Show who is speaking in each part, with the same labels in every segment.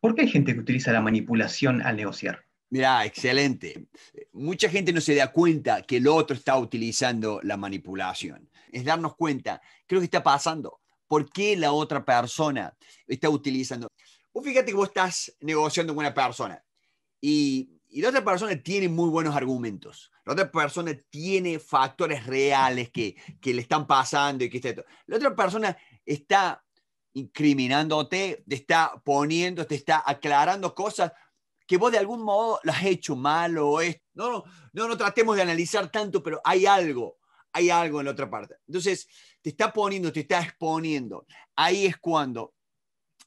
Speaker 1: ¿Por qué hay gente que utiliza la manipulación al negociar? Mira, excelente. Mucha gente no se da cuenta que el otro está utilizando la manipulación. Es darnos cuenta, lo que está pasando. ¿Por qué la otra persona está utilizando? Vos fíjate que vos estás negociando con una persona y, la otra persona tiene muy buenos argumentos. La otra persona tiene factores reales que, le están pasando y que está... La otra persona está incriminándote, te está poniendo, te está aclarando cosas que vos de algún modo las has hecho mal o es... No, no, no, no tratemos de analizar tanto, pero hay algo, hay algo en la otra parte. Entonces, te está poniendo, te está exponiendo. Ahí es cuando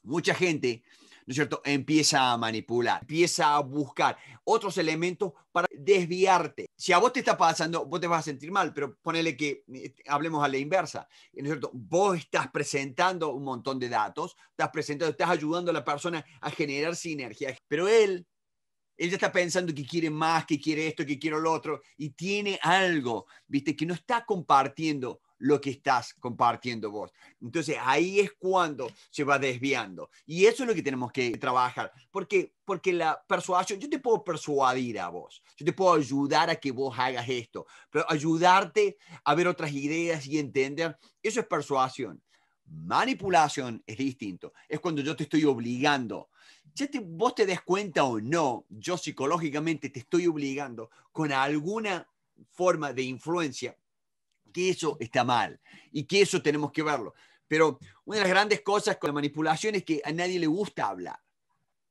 Speaker 1: mucha gente ¿no es cierto?, empieza a manipular, empieza a buscar otros elementos para desviarte. Si a vos te está pasando, vos te vas a sentir mal, pero ponele que este, hablemos a la inversa, ¿no es cierto? Vos estás presentando un montón de datos, estás presentando, estás ayudando a la persona a generar sinergia, pero él él ya está pensando que quiere más, que quiere esto, que quiere lo otro, y tiene algo, ¿viste? Que no está compartiendo lo que estás compartiendo vos. Entonces ahí es cuando se va desviando. Y eso es lo que tenemos que trabajar. Porque, porque la persuasión, yo te puedo persuadir a vos, yo te puedo ayudar a que vos hagas esto, pero ayudarte a ver otras ideas y entender, eso es persuasión. Manipulación es distinto. Es cuando yo te estoy obligando. Ya te, vos te des cuenta o no, yo psicológicamente te estoy obligando con alguna forma de influencia que eso está mal y que eso tenemos que verlo. Pero una de las grandes cosas con la manipulación es que a nadie le gusta hablar.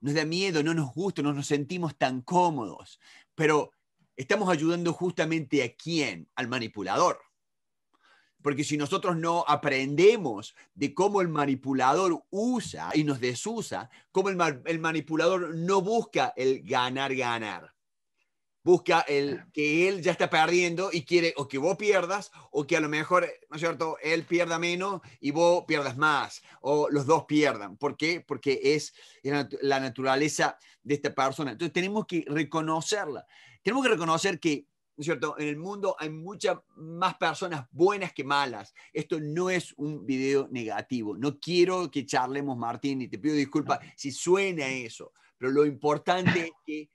Speaker 1: Nos da miedo, no nos gusta, no nos sentimos tan cómodos. Pero estamos ayudando justamente a quién? Al manipulador. Porque si nosotros no aprendemos de cómo el manipulador usa y nos desusa, cómo el, el manipulador no busca el ganar, ganar, busca el que él ya está perdiendo y quiere o que vos pierdas o que a lo mejor, ¿no es cierto?, él pierda menos y vos pierdas más o los dos pierdan. ¿Por qué? Porque es la naturaleza de esta persona. Entonces tenemos que reconocerla. Tenemos que reconocer que, ¿no es cierto?, en el mundo hay muchas más personas buenas que malas. Esto no es un video negativo. No quiero que charlemos, Martín, y te pido disculpas si suena eso, pero lo importante es que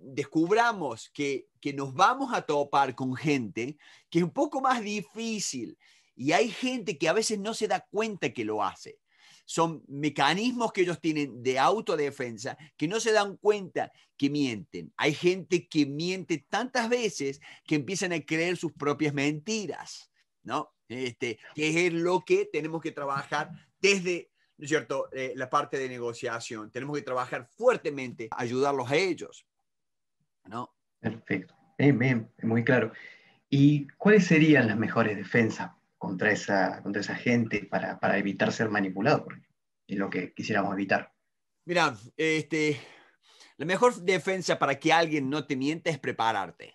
Speaker 1: descubramos que, nos vamos a topar con gente que es un poco más difícil y hay gente que a veces no se da cuenta que lo hace. Son mecanismos que ellos tienen de autodefensa que no se dan cuenta que mienten. Hay gente que miente tantas veces que empiezan a creer sus propias mentiras, ¿no? Este, que es lo que tenemos que trabajar desde ¿no es cierto? Eh, la parte de negociación. Tenemos que trabajar fuertemente, ayudarlos a ellos. Perfecto, muy claro. ¿Y cuáles serían las mejores defensas contra esa, contra esa gente para, evitar ser manipulado? Es lo que quisiéramos evitar. Mira, este, la mejor defensa para que alguien no te miente es prepararte.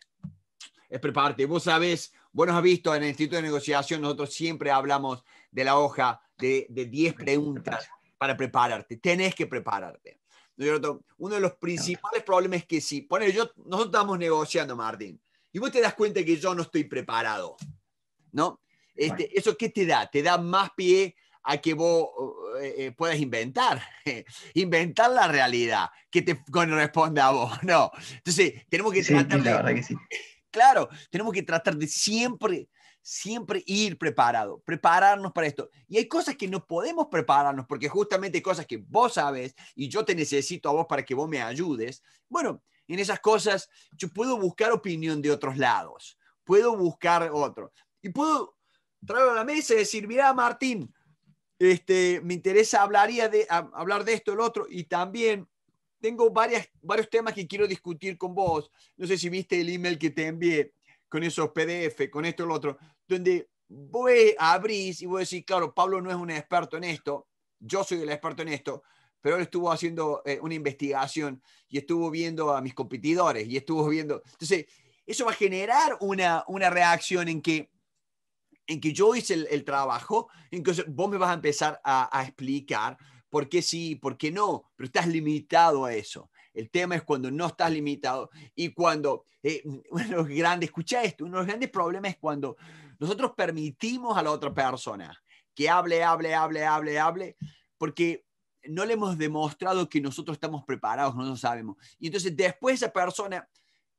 Speaker 1: Es prepararte. Vos sabés, vos nos has visto en el Instituto de Negociación, nosotros siempre hablamos de la hoja de 10 preguntas para prepararte. Tenés que prepararte. Uno de los principales problemas es que si, poner yo, nosotros estamos negociando, Martín, y vos te das cuenta que yo no estoy preparado, ¿no? Este, ¿Eso qué te da? Te da más pie a que vos eh, eh, puedas inventar, inventar la realidad que te corresponde a vos, ¿no? Entonces, tenemos que sí, La verdad que sí. Claro, tenemos que tratar de siempre siempre ir preparado, prepararnos para esto. Y hay cosas que no podemos prepararnos porque justamente hay cosas que vos sabes y yo te necesito a vos para que vos me ayudes. Bueno, en esas cosas yo puedo buscar opinión de otros lados, puedo buscar otro. Y puedo traerlo a la mesa y decir, mira Martín, este, me interesa hablaría de, hablar de esto, el otro, y también tengo varias, varios temas que quiero discutir con vos. No sé si viste el email que te envié con esos PDF, con esto, el otro donde voy a abrir y voy a decir, claro, Pablo no es un experto en esto, yo soy el experto en esto, pero él estuvo haciendo eh, una investigación y estuvo viendo a mis competidores y estuvo viendo. Entonces, eso va a generar una, reacción en que, en que yo hice el, trabajo, entonces vos me vas a empezar a, a explicar por qué sí, por qué no, pero estás limitado a eso. El tema es cuando no estás limitado y cuando, eh, uno de grandes, escucha esto, uno de los grandes problemas es cuando nosotros permitimos a la otra persona que hable, hable, hable, hable, hable, porque no le hemos demostrado que nosotros estamos preparados, no lo sabemos. Y entonces después esa persona,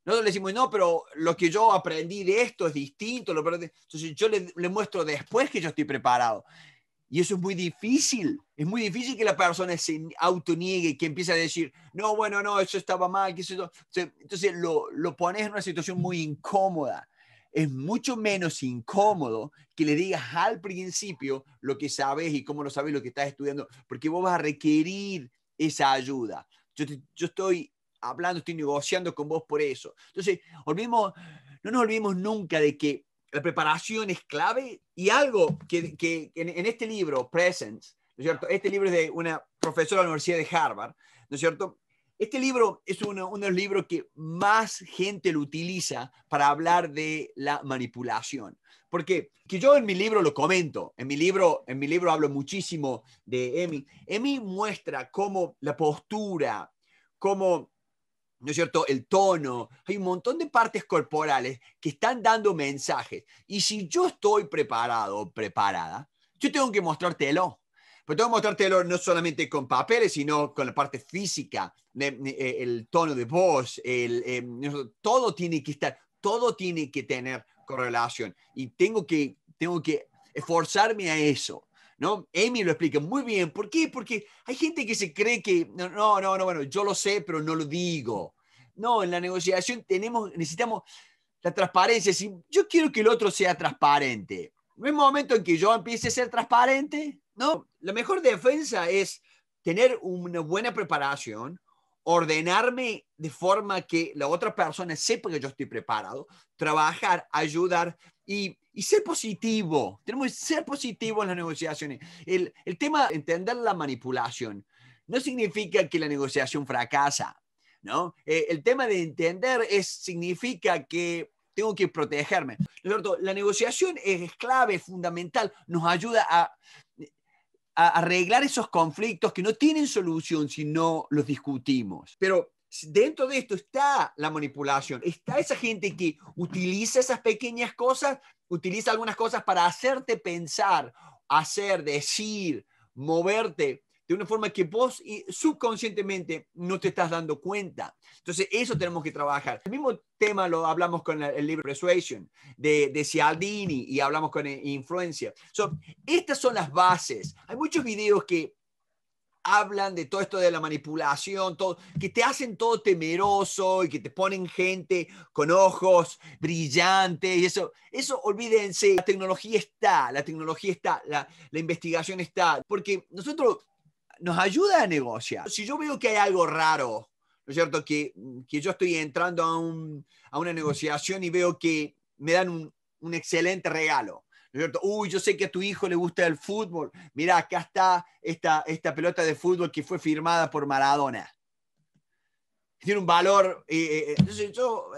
Speaker 1: nosotros le decimos, no, pero lo que yo aprendí de esto es distinto. entonces yo le, le muestro después que yo estoy preparado. Y eso es muy difícil. Es muy difícil que la persona se autoniegue, que empiece a decir, no, bueno, no, eso estaba mal. Entonces lo, lo pones en una situación muy incómoda. Es mucho menos incómodo que le digas al principio lo que sabes y cómo lo sabes, lo que estás estudiando, porque vos vas a requerir esa ayuda. Yo, yo estoy hablando, estoy negociando con vos por eso. Entonces, olvidemos, no nos olvidemos nunca de que la preparación es clave y algo que, en, este libro, Presence, ¿no cierto? Este libro es de una profesora de la Universidad de Harvard, ¿no es cierto? Este libro es uno, de los libros que más gente lo utiliza para hablar de la manipulación. Porque que yo en mi libro lo comento, en mi libro, en mi libro hablo muchísimo de Emi. Emi muestra cómo la postura, cómo ¿no es cierto?, el tono, hay un montón de partes corporales que están dando mensajes. Y si yo estoy preparado preparada, yo tengo que mostrártelo. Pero tengo que mostrártelo no solamente con papeles, sino con la parte física, eh, el tono de voz, el, em, todo tiene que estar, todo tiene que tener correlación. Y tengo que, tengo que esforzarme a eso. ¿no? Amy lo explica muy bien. ¿Por qué? Porque hay gente que se cree que, no, no, no, no bueno, yo lo sé, pero no lo digo. No, en la negociación tenemos, necesitamos la transparencia. Si yo quiero que el otro sea transparente, En hay momento en que yo empiece a ser transparente, ¿no? La mejor defensa es tener una buena preparación, ordenarme de forma que la otra persona sepa que yo estoy preparado, trabajar, ayudar y, ser positivo. Tenemos que ser positivos en las negociaciones. El, tema de entender la manipulación, no significa que la negociación fracasa, ¿no? Eh, el tema de entender es, significa que tengo que protegerme. La negociación es clave, fundamental, nos ayuda a arreglar esos conflictos que no tienen solución si no los discutimos. Pero dentro de esto está la manipulación, está esa gente que utiliza esas pequeñas cosas, utiliza algunas cosas para hacerte pensar, hacer, decir, moverte de una forma que vos eh, subconscientemente no te estás dando cuenta. Entonces, eso tenemos que trabajar. El mismo tema lo hablamos con el libro Persuasion de, de Cialdini y hablamos con eh, influencia. estas son las bases. Hay muchos videos que hablan de todo esto de la manipulación, todo, que te hacen todo temeroso y que te ponen gente con ojos brillantes y eso, eso olvídense, la tecnología está, la tecnología está, la, la investigación está, porque nosotros nos ayuda a negociar. Si yo veo que hay algo raro, ¿no es cierto? Que, yo estoy entrando a, una negociación y veo que me dan un, excelente regalo. ¿no cierto? Uy, yo sé que a tu hijo le gusta el fútbol. Mira, acá está esta, esta pelota de fútbol que fue firmada por Maradona tiene un valor. Eh, eh, eh, entonces, yo,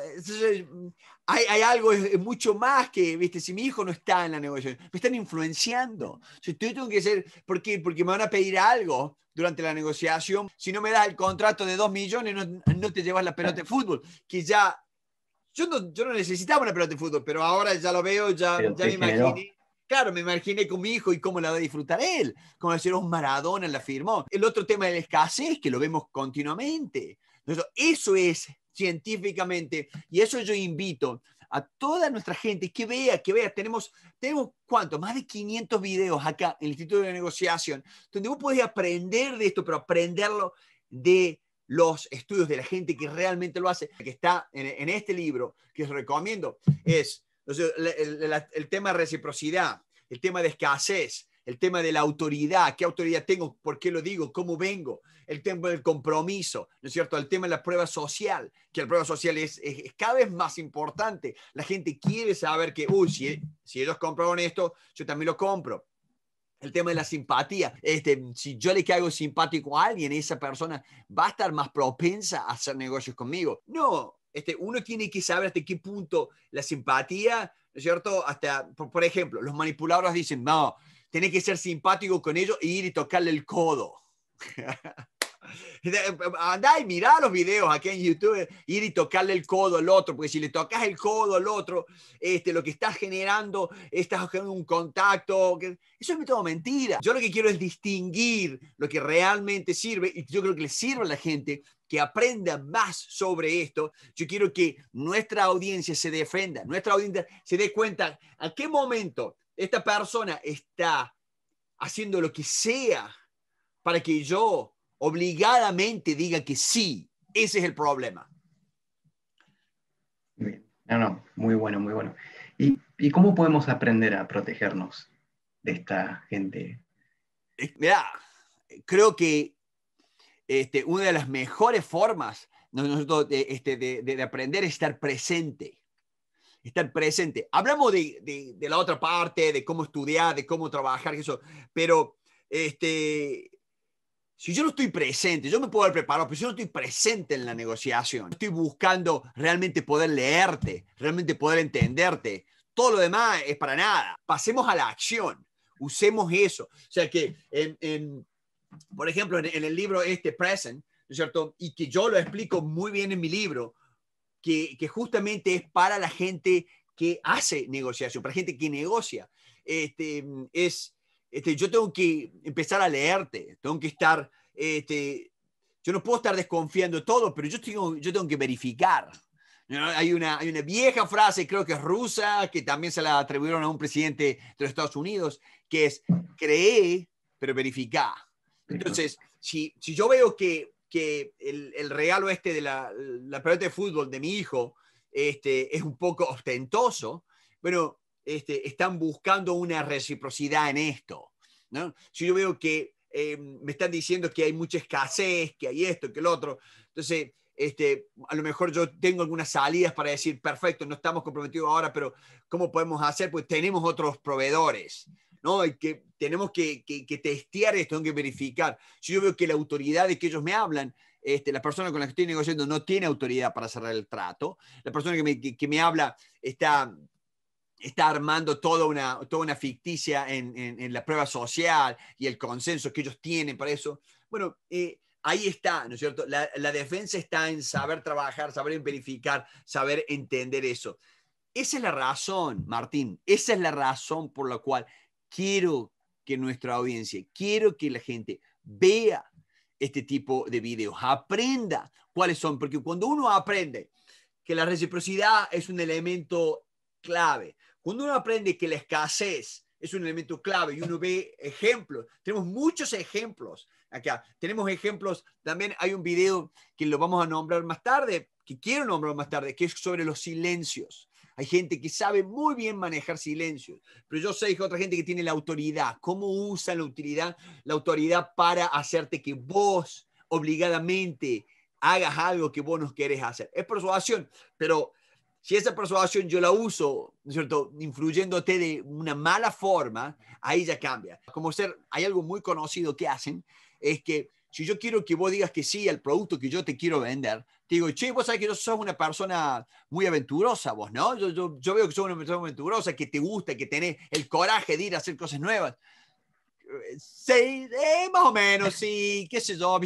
Speaker 1: mm, hay, algo mucho más que, viste, si mi hijo no está en la negociación, me están influenciando. Si tú tengo que ser, ¿por qué? Porque me van a pedir algo durante la negociación. Si no me das el contrato de 2 millones, no, no, te llevas la pelota de fútbol, que ya. Yo no, yo no necesitaba una pelota de fútbol, pero ahora ya lo veo, ya, ya me imaginé. Claro, me imaginé con mi hijo y cómo la va a disfrutar él. Como decir, un Maradona la firmó. El otro tema de la escasez, que lo vemos continuamente. Eso es científicamente y eso yo invito a toda nuestra gente que vea, que vea, tenemos, tenemos cuánto, más de 500 videos acá en el Instituto de Negociación, donde vos podés aprender de esto, pero aprenderlo de los estudios de la gente que realmente lo hace, que está en, este libro que os recomiendo, es el, el tema de reciprocidad, el tema de escasez, el tema de la autoridad, qué autoridad tengo, por qué lo digo, cómo vengo, el tema del compromiso, ¿no es cierto? El tema de la prueba social, que la prueba social es, cada vez más importante. La gente quiere saber que, uy, si, si ellos compraron esto, yo también lo compro. El tema de la simpatía. Este, si yo le caigo simpático a alguien, esa persona va a estar más propensa a hacer negocios conmigo. No, este, uno tiene que saber hasta qué punto la simpatía, ¿no es cierto? Hasta, por, por ejemplo, los manipuladores dicen, no, tenés que ser simpático con ellos e ir y tocarle el codo. Andá y mirá los videos aquí en YouTube, ir y tocarle el codo al otro, porque si le tocas el codo al otro, este, lo que estás generando, estás generando un contacto. Que, eso es todo mentira. Yo lo que quiero es distinguir lo que realmente sirve, y yo creo que le sirve a la gente que aprenda más sobre esto. Yo quiero que nuestra audiencia se defenda, nuestra audiencia se dé cuenta a qué momento esta persona está haciendo lo que sea para que yo obligadamente diga que sí. Ese es el problema. muy bueno, muy bueno. ¿Y, cómo podemos aprender a protegernos de esta gente? creo que este, una de las mejores formas de, este, aprender es estar presente estar presente. Hablamos de, la otra parte, de cómo estudiar, de cómo trabajar, eso, pero este, si yo no estoy presente, yo me puedo haber preparado, pero si yo no estoy presente en la negociación, estoy buscando realmente poder leerte, realmente poder entenderte, todo lo demás es para nada. Pasemos a la acción, usemos eso. O sea que, por ejemplo, en, el libro este, Present, cierto? Y que yo lo explico muy bien en mi libro, que, justamente es para la gente que hace negociación, para gente que negocia. Este, mm, es, este, yo tengo que empezar a leerte, tengo que estar, este, yo no puedo estar desconfiando de todo, pero yo tengo, yo tengo que verificar. Hay una, vieja frase, creo que es rusa, que también se la atribuyeron a un presidente de los Estados Unidos, que es cree, pero verifica. Entonces, si, si yo veo que que el, el regalo este de la, la, pelota de fútbol de mi hijo este, es un poco ostentoso, bueno, este, están buscando una reciprocidad en esto. ¿no? Si yo veo que eh, me están diciendo que hay mucha escasez, que hay esto, que el otro, entonces este, a lo mejor yo tengo algunas salidas para decir, perfecto, no estamos comprometidos ahora, pero ¿cómo podemos hacer? Pues tenemos otros proveedores no, que tenemos que, testear esto, tengo que verificar. Si yo veo que la autoridad de que ellos me hablan, este, la persona con la que estoy negociando no tiene autoridad para cerrar el trato, la persona que me, habla está armando toda una, ficticia en, la prueba social y el consenso que ellos tienen para eso. Bueno, eh, ahí está, ¿no es cierto? La, la, defensa está en saber trabajar, saber verificar, saber entender eso. Esa es la razón, Martín, esa es la razón por la cual quiero que nuestra audiencia, quiero que la gente vea este tipo de videos, aprenda cuáles son, porque cuando uno aprende que la reciprocidad es un elemento clave, cuando uno aprende que la escasez es un elemento clave y uno ve ejemplos, tenemos muchos ejemplos acá, tenemos ejemplos, también hay un video que lo vamos a nombrar más tarde, que quiero nombrar más tarde, que es sobre los silencios. Hay gente que sabe muy bien manejar silencios, pero yo sé que otra gente que tiene la autoridad. ¿Cómo usa la utilidad, la autoridad para hacerte que vos obligadamente hagas algo que vos no querés hacer? Es persuasión, pero si esa persuasión yo la uso, ¿no es cierto?, influyéndote de una mala forma, ahí ya cambia. Como ser, hay algo muy conocido que hacen, es que si yo quiero que vos digas que sí al producto que yo te quiero vender, te digo, che, vos sabés que yo sos una persona muy aventurosa, vos, ¿no? Yo, yo, veo que sos una persona aventurosa, que te gusta, que tenés el coraje de ir a hacer cosas nuevas. Eh, sí, eh, más o menos, sí, qué sé yo,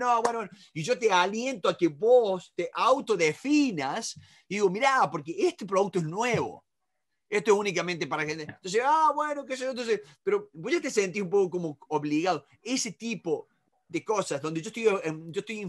Speaker 1: no, bueno, y yo te aliento a que vos te autodefinas y digo, mirá, porque este producto es nuevo, esto es únicamente para gente. Entonces, ah, bueno, qué sé yo, entonces, pero voy a te sentís un poco como obligado. Ese tipo de cosas, donde yo estoy, em, yo estoy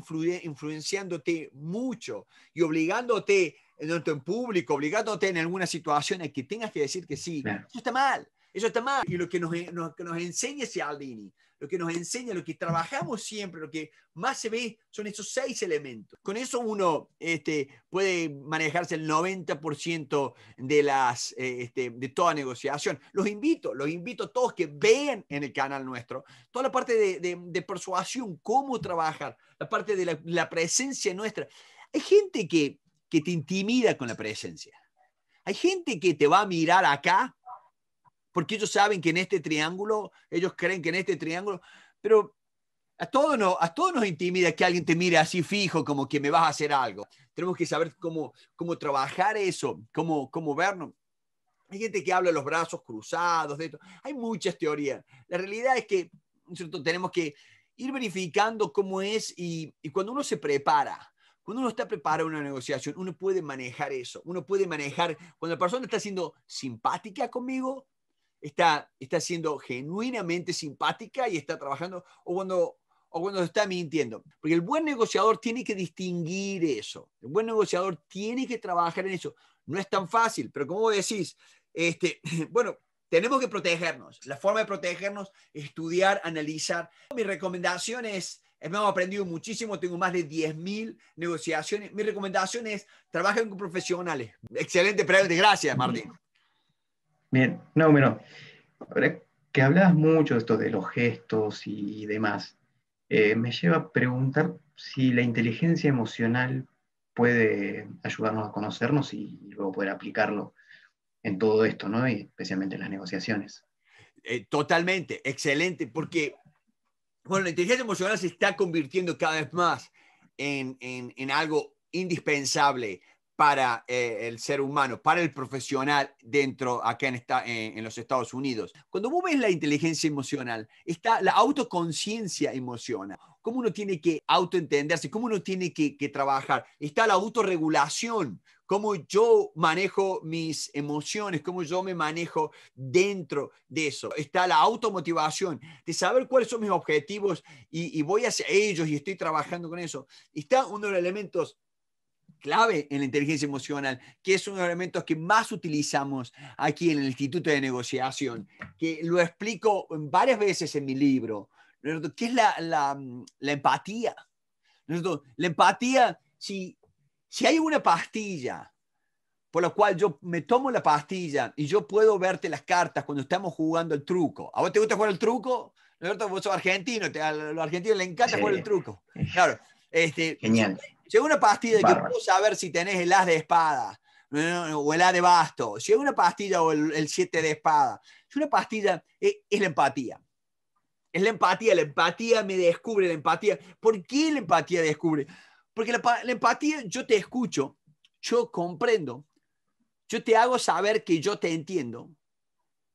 Speaker 1: influenciándote mucho y obligándote en, eh, en público, obligándote en alguna situación a que tengas que decir que sí, eso está mal. Eso está mal. Y lo que nos, nos, que nos enseña Cialdini, lo que nos enseña, lo que trabajamos siempre, lo que más se ve son esos seis elementos. Con eso uno este, puede manejarse el 90% de, las, eh, este, de toda negociación. Los invito, los invito a todos que vean en el canal nuestro toda la parte de, de, persuasión, cómo trabajar, la parte de la, la presencia nuestra. Hay gente que, que te intimida con la presencia. Hay gente que te va a mirar acá porque ellos saben que en este triángulo, ellos creen que en este triángulo, pero a todos nos, a todos nos intimida que alguien te mire así fijo, como que me vas a hacer algo. Tenemos que saber cómo, cómo trabajar eso, cómo, cómo vernos. Hay gente que habla de los brazos cruzados, de esto. Hay muchas teorías. La realidad es que ¿cierto? tenemos que ir verificando cómo es y, y cuando uno se prepara, cuando uno está preparado a una negociación, uno puede manejar eso. Uno puede manejar cuando la persona está siendo simpática conmigo está, está siendo genuinamente simpática y está trabajando, o cuando, o cuando está mintiendo. Porque el buen negociador tiene que distinguir eso. El buen negociador tiene que trabajar en eso. No es tan fácil, pero como decís, este, bueno, tenemos que protegernos. La forma de protegernos es estudiar, analizar. Mi recomendación es, hemos aprendido muchísimo, tengo más de 10.000 negociaciones. Mi recomendación es, trabajen con profesionales. Excelente pregunta, gracias Martín. Bien, no, que hablabas mucho de esto de los gestos y, demás, eh, me lleva a preguntar si la inteligencia emocional puede ayudarnos a conocernos y, luego poder aplicarlo en todo esto, ¿no? Y especialmente en las negociaciones. Eh, totalmente, excelente, porque bueno, la inteligencia emocional se está convirtiendo cada vez más en, en algo indispensable para eh, el ser humano, para el profesional dentro acá en, esta, en, los Estados Unidos. Cuando vos ves la inteligencia emocional, está la autoconciencia emocional, cómo uno tiene que autoentenderse, cómo uno tiene que, trabajar, está la autorregulación, cómo yo manejo mis emociones, cómo yo me manejo dentro de eso. Está la automotivación, de saber cuáles son mis objetivos y, y voy hacia ellos y estoy trabajando con eso. Está uno de los elementos clave en la inteligencia emocional, que es uno de los elementos que más utilizamos aquí en el Instituto de Negociación, que lo explico varias veces en mi libro, que es la, empatía. La empatía, si, si hay una pastilla por la cual yo me tomo la pastilla y yo puedo verte las cartas cuando estamos jugando el truco. ¿A vos te gusta jugar el truco? ¿No? Vos sos argentino, a los argentinos les encanta jugar el truco. Claro. Este, Genial. Llega una pastilla que puedo saber si tenés el as de espada o el as de basto, si una pastilla o el 7 de espada, si una pastilla e, es, la empatía. Es la empatía, la empatía me descubre, la empatía. ¿Por qué la empatía descubre? Porque la, empatía, yo te escucho, yo comprendo, yo te hago saber que yo te entiendo,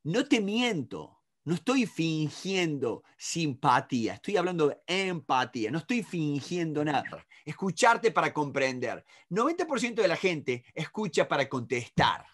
Speaker 1: no te miento, no estoy fingiendo simpatía, estoy hablando de empatía, no estoy fingiendo nada. Escucharte para comprender. 90% de la gente escucha para contestar,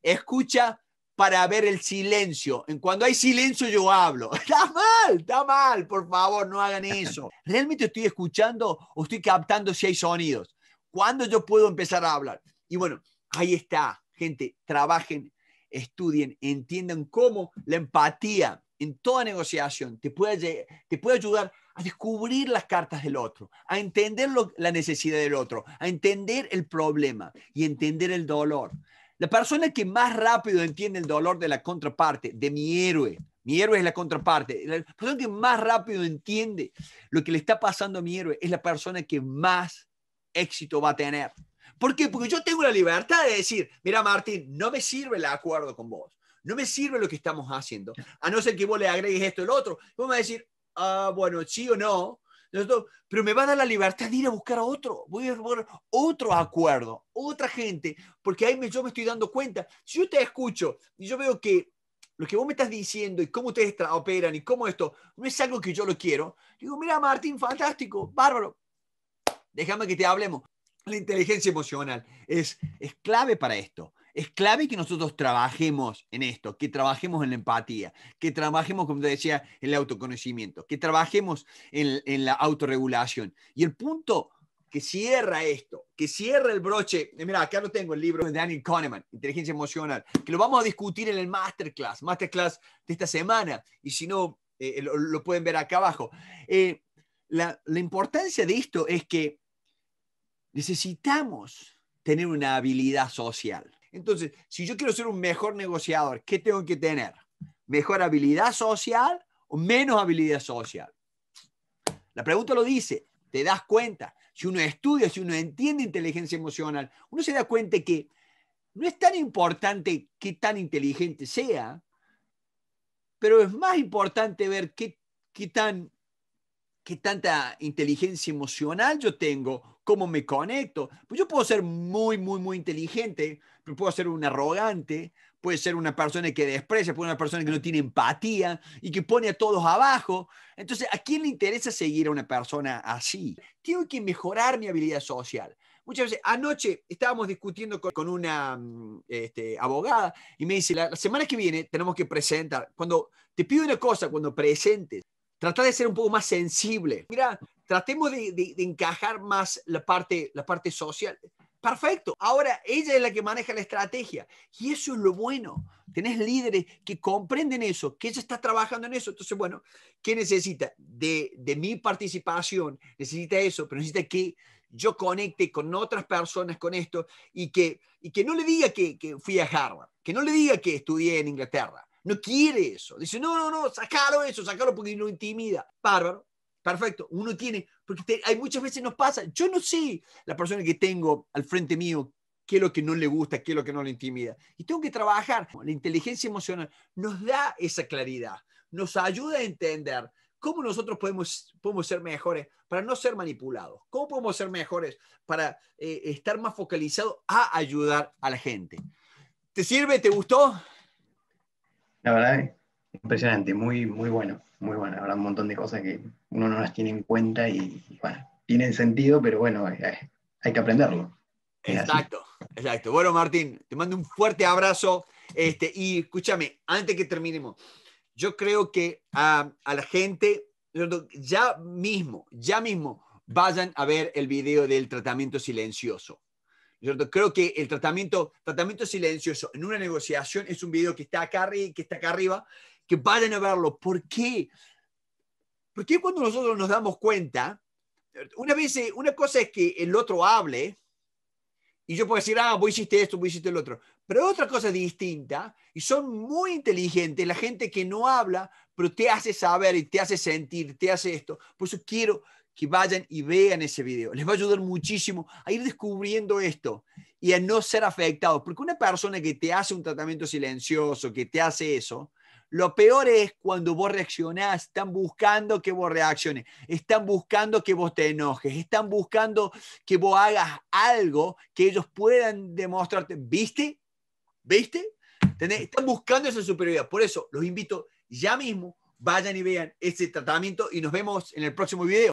Speaker 1: escucha para ver el silencio. En cuando hay silencio yo hablo. Está mal, está mal, por favor, no hagan eso. ¿Realmente estoy escuchando o estoy captando si hay sonidos? ¿Cuándo yo puedo empezar a hablar? Y bueno, ahí está, gente, trabajen estudien, entiendan cómo la empatía en toda negociación te puede, ayudar a descubrir las cartas del otro, a entender la necesidad del otro, a entender el problema y entender el dolor. La persona que más rápido entiende el dolor de la contraparte, de mi héroe, mi héroe es la contraparte, la persona que más rápido entiende lo que le está pasando a mi héroe es la persona que más éxito va a tener. ¿Por qué? Porque yo tengo la libertad de decir, mira Martín, no me sirve el acuerdo con vos, no me sirve lo que estamos haciendo, a no ser que vos le agregues esto o el otro. Vos me vas a decir, ah, bueno, sí o no, pero me va a dar la libertad de ir a buscar a otro, voy a buscar otro acuerdo, otra gente, porque ahí me, yo me estoy dando cuenta. Si yo te escucho y yo veo que lo que vos me estás diciendo y cómo ustedes operan y cómo esto no es algo que yo lo quiero, digo, mira Martín, fantástico, bárbaro, déjame que te hablemos. La inteligencia emocional es, es clave para esto. Es clave que nosotros trabajemos en esto, que trabajemos en la empatía, que trabajemos, como te decía, en el autoconocimiento, que trabajemos en, en la autorregulación. Y el punto que cierra esto, que cierra el broche. Eh, mira, acá lo tengo, el libro de Daniel Kahneman, Inteligencia Emocional, que lo vamos a discutir en el masterclass, masterclass de esta semana, y si no, eh, eh, lo, pueden ver acá abajo. la, importancia de esto es que necesitamos tener una habilidad social. Entonces, si yo quiero ser un mejor negociador, ¿qué tengo que tener? ¿Mejor habilidad social o menos habilidad social? La pregunta lo dice, te das cuenta. Si uno estudia, si uno entiende inteligencia emocional, uno se da cuenta que no es tan importante qué tan inteligente sea, pero es más importante ver qué, qué tan qué tanta inteligencia emocional yo tengo, cómo me conecto. Pues yo puedo ser muy, muy, muy inteligente, pero puedo ser un arrogante, puede ser una persona que desprecia, puede ser una persona que no tiene empatía y que pone a todos abajo. Entonces, ¿a quién le interesa seguir a una persona así? Tengo que mejorar mi habilidad social. Muchas veces, anoche estábamos discutiendo con, una mm, este, abogada y me dice, la, la semana que viene tenemos que presentar, cuando te pido una cosa, cuando presentes, Trata de ser un poco más sensible. Mira, tratemos de, encajar más la parte, la parte social. Perfecto. Ahora ella es la que maneja la estrategia. Y eso es lo bueno. Tenés líderes que comprenden eso, que ella está trabajando en eso. Entonces, bueno, ¿qué necesita? De, mi participación, necesita eso, pero necesita que yo conecte con otras personas con esto y que, y que no le diga que fui a Harvard, que no le diga que estudié en Inglaterra, no quiere eso. Dice, no, no, no, sacalo eso, sacalo porque lo intimida. Bárbaro. Perfecto, uno tiene, porque hay muchas veces nos pasa, yo no sé la persona que tengo al frente mío, qué es lo que no le gusta, qué es lo que no le intimida. Y tengo que trabajar. La inteligencia emocional nos da esa claridad, nos ayuda a entender cómo nosotros podemos, podemos ser mejores para no ser manipulados, cómo podemos ser mejores para eh, estar más focalizados a ayudar a la gente. ¿Te sirve? ¿Te gustó? La verdad, impresionante, muy, muy bueno, muy bueno. Habrá un montón de cosas que uno no las tiene en cuenta y, bueno, tienen sentido, pero bueno, eh, eh, hay, que aprenderlo. exacto, exacto. Bueno, Martín, te mando un fuerte abrazo. Este, y escúchame, antes que terminemos, yo creo que a, a la gente, ya mismo, ya mismo, vayan a ver el video del tratamiento silencioso. Creo que el tratamiento, tratamiento silencioso en una negociación es un video que está acá, que está acá arriba, que vayan a verlo. ¿Por qué? Porque cuando nosotros nos damos cuenta, una, vez, una cosa es que el otro hable y yo puedo decir, ah, vos hiciste esto, vos hiciste el otro. Pero otra cosa distinta, y son muy inteligentes la gente que no habla, pero te hace saber y te hace sentir, te hace esto. Por eso quiero, que vayan y vean ese video. Les va a ayudar muchísimo a ir descubriendo esto y a no ser afectados. Porque una persona que te hace un tratamiento silencioso, que te hace eso, lo peor es cuando vos reaccionás, están buscando que vos reacciones, están buscando que vos te enojes, están buscando que vos hagas algo que ellos puedan demostrarte. ¿Viste? ¿Viste? Están buscando esa superioridad. Por eso los invito ya mismo, vayan y vean este tratamiento y nos vemos en el próximo video.